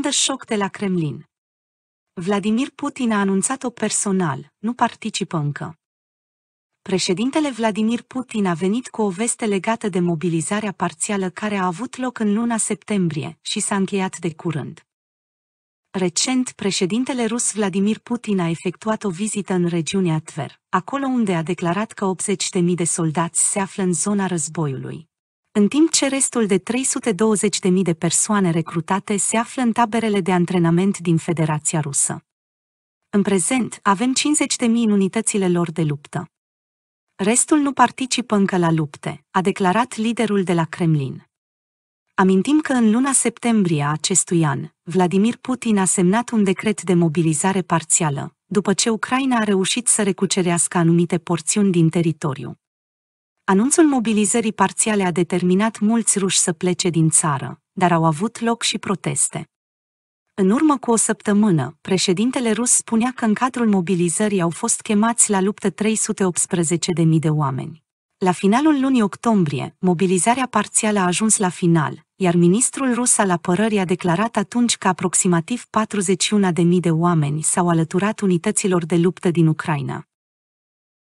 secundă șoc de la Kremlin. Vladimir Putin a anunțat-o personal, nu participă încă. Președintele Vladimir Putin a venit cu o veste legată de mobilizarea parțială care a avut loc în luna septembrie și s-a încheiat de curând. Recent, președintele rus Vladimir Putin a efectuat o vizită în regiunea Tver, acolo unde a declarat că 80.000 de soldați se află în zona războiului în timp ce restul de 320.000 de persoane recrutate se află în taberele de antrenament din Federația Rusă. În prezent, avem 50.000 în unitățile lor de luptă. Restul nu participă încă la lupte, a declarat liderul de la Kremlin. Amintim că în luna septembrie a acestui an, Vladimir Putin a semnat un decret de mobilizare parțială, după ce Ucraina a reușit să recucerească anumite porțiuni din teritoriu. Anunțul mobilizării parțiale a determinat mulți ruși să plece din țară, dar au avut loc și proteste. În urmă cu o săptămână, președintele rus spunea că în cadrul mobilizării au fost chemați la luptă 318.000 de de oameni. La finalul lunii octombrie, mobilizarea parțială a ajuns la final, iar ministrul rus al apărării a declarat atunci că aproximativ 41.000 de oameni s-au alăturat unităților de luptă din Ucraina.